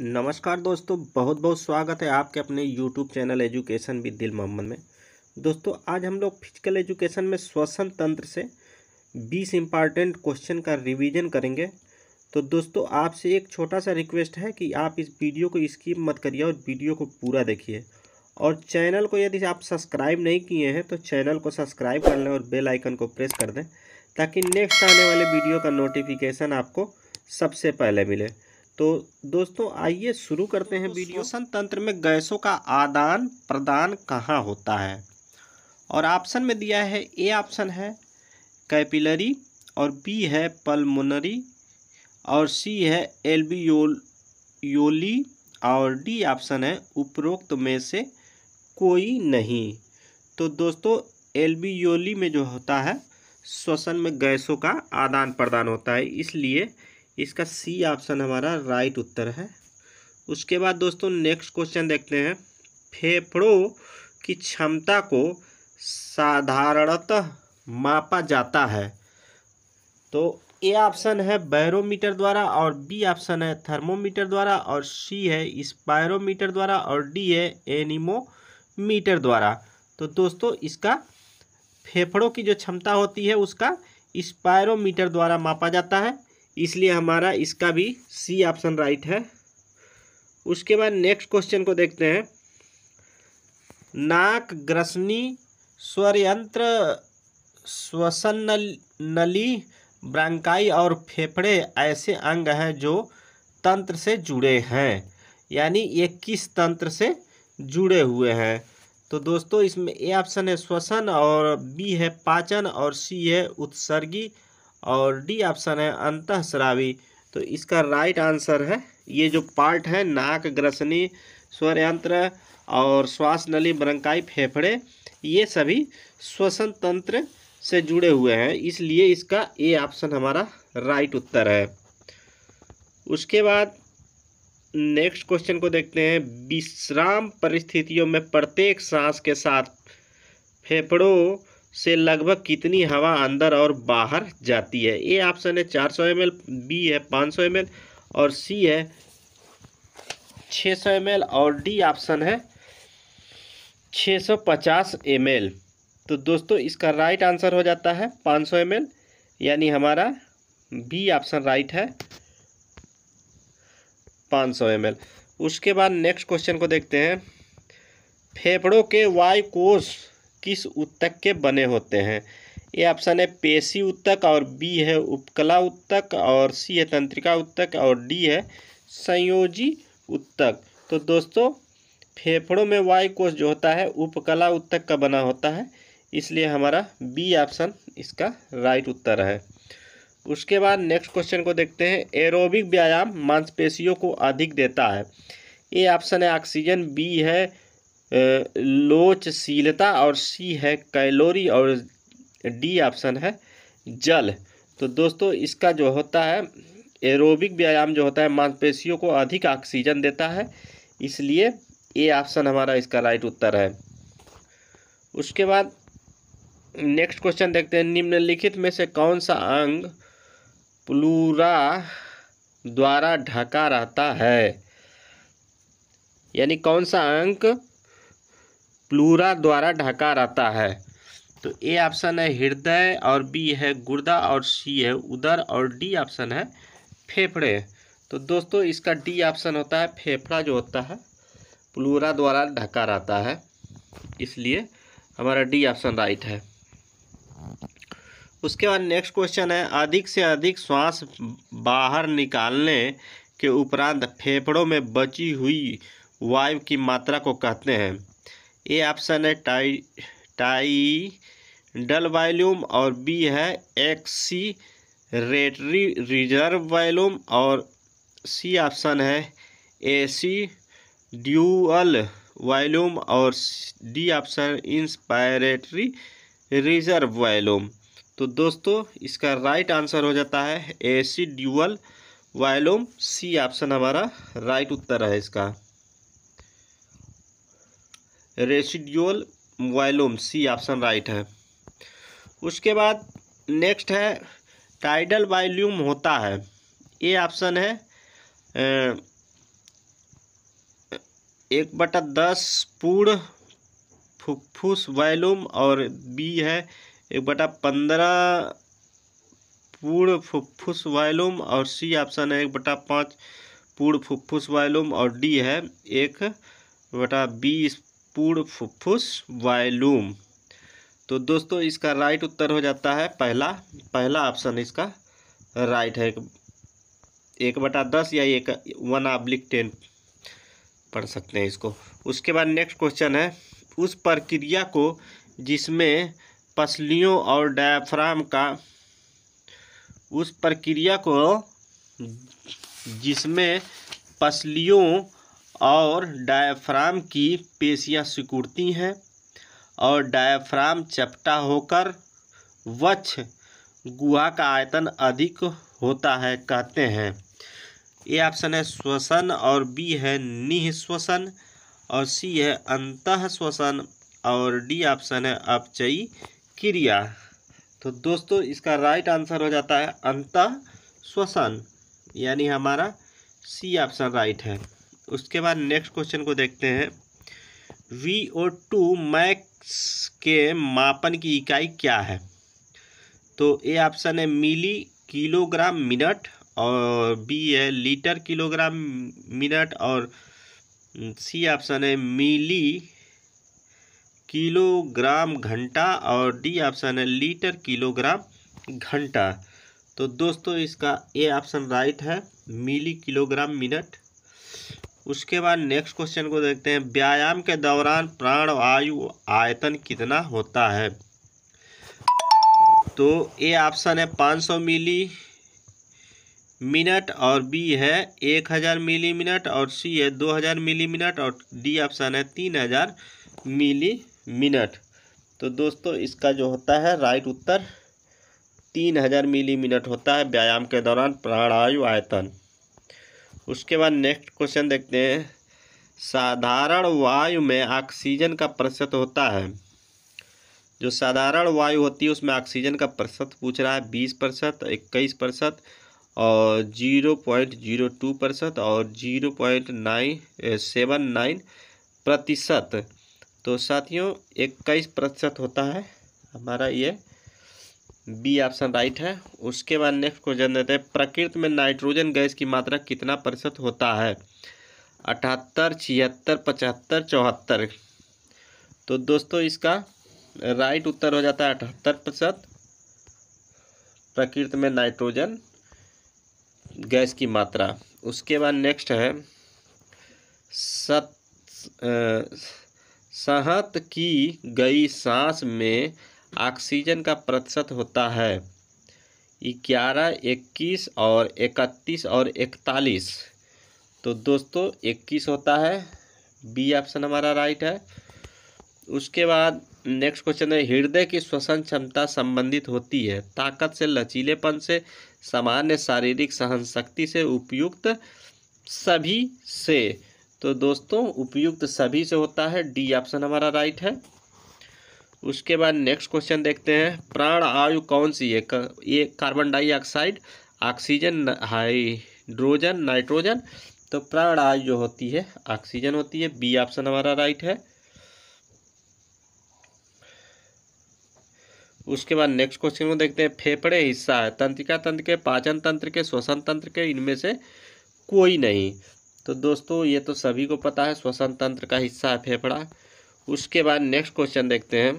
नमस्कार दोस्तों बहुत बहुत स्वागत है आपके अपने यूट्यूब चैनल एजुकेशन विद दिल मोहम्मद में दोस्तों आज हम लोग फिजिकल एजुकेशन में श्वसन तंत्र से 20 इम्पॉर्टेंट क्वेश्चन का रिवीजन करेंगे तो दोस्तों आपसे एक छोटा सा रिक्वेस्ट है कि आप इस वीडियो को स्किप मत करिए और वीडियो को पूरा देखिए और चैनल को यदि आप सब्सक्राइब नहीं किए हैं तो चैनल को सब्सक्राइब कर लें और बेल आइकन को प्रेस कर दें ताकि नेक्स्ट आने वाले वीडियो का नोटिफिकेशन आपको सबसे पहले मिले तो दोस्तों आइए शुरू करते हैं तो वीडियो श्वसन तंत्र में गैसों का आदान प्रदान कहाँ होता है और ऑप्शन में दिया है ए ऑप्शन है कैपिलरी और बी है पल्मोनरी और सी है एल्बियोली योली और डी ऑप्शन है उपरोक्त में से कोई नहीं तो दोस्तों एल्बियोली में जो होता है श्वसन में गैसों का आदान प्रदान होता है इसलिए इसका सी ऑप्शन हमारा राइट उत्तर है उसके बाद दोस्तों नेक्स्ट क्वेश्चन देखते हैं फेफड़ों की क्षमता को साधारणतः मापा जाता है तो ए ऑप्शन है बैरोमीटर द्वारा और बी ऑप्शन है थर्मोमीटर द्वारा और सी है स्पायरोमीटर द्वारा और डी है एनिमोमीटर द्वारा तो दोस्तों इसका फेफड़ों की जो क्षमता होती है उसका स्पायरोमीटर द्वारा मापा जाता है इसलिए हमारा इसका भी सी ऑप्शन राइट है उसके बाद नेक्स्ट क्वेश्चन को देखते हैं नाक ग्रसनी स्वरयंत्र श्वसन नल, नली ब्रांकाई और फेफड़े ऐसे अंग हैं जो तंत्र से जुड़े हैं यानी ये किस तंत्र से जुड़े हुए हैं तो दोस्तों इसमें ए ऑप्शन है श्वसन और बी है पाचन और सी है उत्सर्गी और डी ऑप्शन है अंत श्रावी तो इसका राइट आंसर है ये जो पार्ट है नाक ग्रसनी स्वर यंत्र और श्वास नली ब्रंकाई फेफड़े ये सभी श्वसन तंत्र से जुड़े हुए हैं इसलिए इसका ए ऑप्शन हमारा राइट उत्तर है उसके बाद नेक्स्ट क्वेश्चन को देखते हैं विश्राम परिस्थितियों में प्रत्येक सांस के साथ फेफड़ों से लगभग कितनी हवा अंदर और बाहर जाती है ए ऑप्शन है 400 सौ बी है 500 सौ और सी है 600 सौ और डी ऑप्शन है 650 एल तो दोस्तों इसका राइट आंसर हो जाता है 500 एल यानी हमारा बी ऑप्शन राइट है 500 एल उसके बाद नेक्स्ट क्वेश्चन को देखते हैं फेफड़ों के वाई कोष किस उत्तक के बने होते हैं ये ऑप्शन है पेशी उत्तक और बी है उपकला उत्तक और सी है तंत्रिका उत्तक और डी है संयोजी उत्तक तो दोस्तों फेफड़ों में वायु कोष जो होता है उपकला उत्तक का बना होता है इसलिए हमारा बी ऑप्शन इसका राइट उत्तर है उसके बाद नेक्स्ट क्वेश्चन को देखते हैं एरोबिक व्यायाम मांसपेशियों को अधिक देता है ए ऑप्शन है ऑक्सीजन बी है लोचशीलता और सी है कैलोरी और डी ऑप्शन है जल तो दोस्तों इसका जो होता है एरोबिक व्यायाम जो होता है मांसपेशियों को अधिक ऑक्सीजन देता है इसलिए ए ऑप्शन हमारा इसका राइट उत्तर है उसके बाद नेक्स्ट क्वेश्चन देखते हैं निम्नलिखित में से कौन सा अंग प्लूरा द्वारा ढका रहता है यानी कौन सा अंक प्लूरा द्वारा ढका रहता है तो ए ऑप्शन है हृदय और बी है गुर्दा और सी है उदर और डी ऑप्शन है फेफड़े तो दोस्तों इसका डी ऑप्शन होता है फेफड़ा जो होता है प्लूरा द्वारा ढका रहता है इसलिए हमारा डी ऑप्शन राइट है उसके बाद नेक्स्ट क्वेश्चन है अधिक से अधिक श्वास बाहर निकालने के उपरांत फेफड़ों में बची हुई वायु की मात्रा को कहते हैं ए ऑप्शन है टाई टाई डल वॉल्यूम और बी है एक्सी रेटरी रिजर्व वॉल्यूम और सी ऑप्शन है एसी ड्यूअल वॉल्यूम और D option inspiratory reserve volume तो दोस्तों इसका राइट आंसर हो जाता है residual volume C option हमारा राइट उत्तर है इसका residual volume C option right है उसके बाद नेक्स्ट है टाइडल वॉल्यूम होता है ये ऑप्शन है एक बटा दस पूर्ण फुफ्फुस वॉल्यूम और बी है एक बटा पंद्रह पूर्ण फुफ्फुस वॉल्यूम और सी ऑप्शन है एक बटा पाँच पूर्ण फुफ्फुस वॉल्यूम और डी है एक बटा बीस पूर्ण फुफ्फुस वायलूम तो दोस्तों इसका राइट उत्तर हो जाता है पहला पहला ऑप्शन इसका राइट है एक बटा दस या एक वन आब्लिक टेन पढ़ सकते हैं इसको उसके बाद नेक्स्ट क्वेश्चन है उस प्रक्रिया को जिसमें पसलियों और डायफ्राम का उस प्रक्रिया को जिसमें पसलियों और डायफ्राम की पेशियाँ सिकुड़ती हैं और डायफ्राम चपटा होकर वक्ष गुहा का आयतन अधिक होता है कहते हैं ए ऑप्शन है श्वसन और बी है निःश्वसन और सी है अंतः श्वसन और डी ऑप्शन है अपचयी क्रिया तो दोस्तों इसका राइट आंसर हो जाता है अंतः श्वसन यानी हमारा सी ऑप्शन राइट है उसके बाद नेक्स्ट क्वेश्चन को देखते हैं वी ओ टू मैक्स के मापन की इकाई क्या है तो ए ऑप्शन है मिली किलोग्राम मिनट और बी है लीटर किलोग्राम मिनट और सी ऑप्शन है मिली किलोग्राम घंटा और डी ऑप्शन है लीटर किलोग्राम घंटा तो दोस्तों इसका ए ऑप्शन राइट है मिली किलोग्राम मिनट उसके बाद नेक्स्ट क्वेश्चन को देखते हैं व्यायाम के दौरान प्राणवायु आयतन कितना होता है तो ए ऑप्शन है 500 मिली मिनट और बी है 1000 मिली मिनट और सी है 2000 मिली मिनट और डी ऑप्शन है 3000 मिली मिनट तो दोस्तों इसका जो होता है राइट उत्तर 3000 मिली मिनट होता है व्यायाम के दौरान प्राणायु आयतन उसके बाद नेक्स्ट क्वेश्चन देखते हैं साधारण वायु में ऑक्सीजन का प्रतिशत होता है जो साधारण वायु होती है उसमें ऑक्सीजन का प्रतिशत पूछ रहा है बीस प्रतिशत इक्कीस प्रतिशत और जीरो पॉइंट जीरो टू प्रतिशत और zero point nine seven nine प्रतिशत तो साथियों इक्कीस प्रतिशत होता है हमारा ये बी ऑप्शन राइट है उसके बाद नेक्स्ट क्वेश्चन देते हैं प्रकृति में नाइट्रोजन गैस की मात्रा कितना प्रतिशत होता है अठहत्तर छिहत्तर पचहत्तर चौहत्तर तो दोस्तों इसका राइट उत्तर हो जाता है अठहत्तर प्रतिशत प्रकृति में नाइट्रोजन गैस की मात्रा उसके बाद नेक्स्ट है सत सहत की गई सांस में ऑक्सीजन का प्रतिशत होता है ग्यारह इक्कीस और इकतीस और इकतालीस तो दोस्तों इक्कीस होता है बी ऑप्शन हमारा राइट है उसके बाद नेक्स्ट क्वेश्चन है हृदय की श्वसन क्षमता संबंधित होती है ताकत से लचीलेपन से सामान्य शारीरिक सहन शक्ति से उपयुक्त सभी से तो दोस्तों उपयुक्त सभी से होता है डी ऑप्शन हमारा राइट है उसके बाद नेक्स्ट क्वेश्चन देखते हैं प्राण आयु कौन सी है ये carbon dioxide oxygen hydrogen nitrogen तो प्राण आयु जो होती है ऑक्सीजन होती है बी ऑप्शन हमारा राइट है उसके बाद नेक्स्ट क्वेश्चन में देखते हैं फेफड़े हिस्सा है तंत्रिका तंत्र के पाचन तंत्र के श्वसन तंत्र के इनमें से कोई नहीं तो दोस्तों ये तो सभी को पता है श्वसन तंत्र का हिस्सा है फेफड़ा उसके बाद नेक्स्ट क्वेश्चन देखते हैं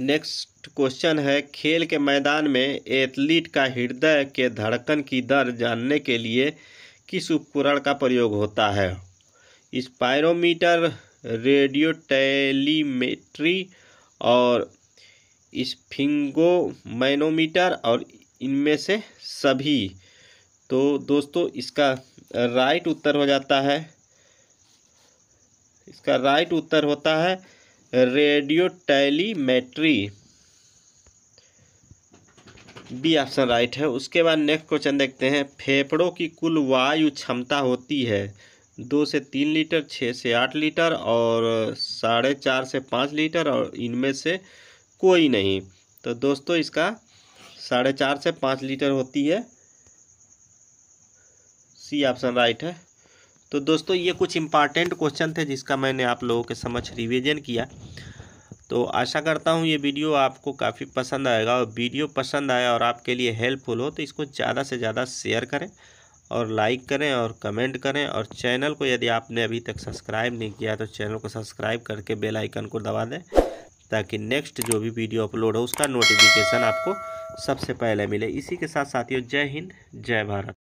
नेक्स्ट क्वेश्चन है खेल के मैदान में एथलीट का हृदय के धड़कन की दर जानने के लिए किस उपकरण का प्रयोग होता है स्पायरोमीटर रेडियो टेलीमेट्री और स्फिंगोमैनोमीटर और इनमें से सभी तो दोस्तों इसका राइट उत्तर हो जाता है इसका राइट उत्तर होता है radio telemetry B option right है उसके बाद नेक्स्ट क्वेश्चन देखते हैं फेफड़ों की कुल वायु क्षमता होती है दो से तीन लीटर छः से आठ लीटर और साढ़े चार से पाँच लीटर और इनमें से कोई नहीं तो दोस्तों इसका साढ़े चार से पाँच लीटर होती है सी ऑप्शन राइट है तो दोस्तों ये कुछ इम्पॉर्टेंट क्वेश्चन थे जिसका मैंने आप लोगों के समक्ष रिवीजन किया तो आशा करता हूँ ये वीडियो आपको काफ़ी पसंद आएगा और वीडियो पसंद आया और आपके लिए हेल्पफुल हो तो इसको ज़्यादा से ज़्यादा शेयर करें और लाइक करें और कमेंट करें और चैनल को यदि आपने अभी तक सब्सक्राइब नहीं किया तो चैनल को सब्सक्राइब करके बेल आइकन को दबा दें ताकि नेक्स्ट जो भी वीडियो अपलोड हो उसका नोटिफिकेशन आपको सबसे पहले मिले इसी के साथ साथियों जय हिंद जय भारत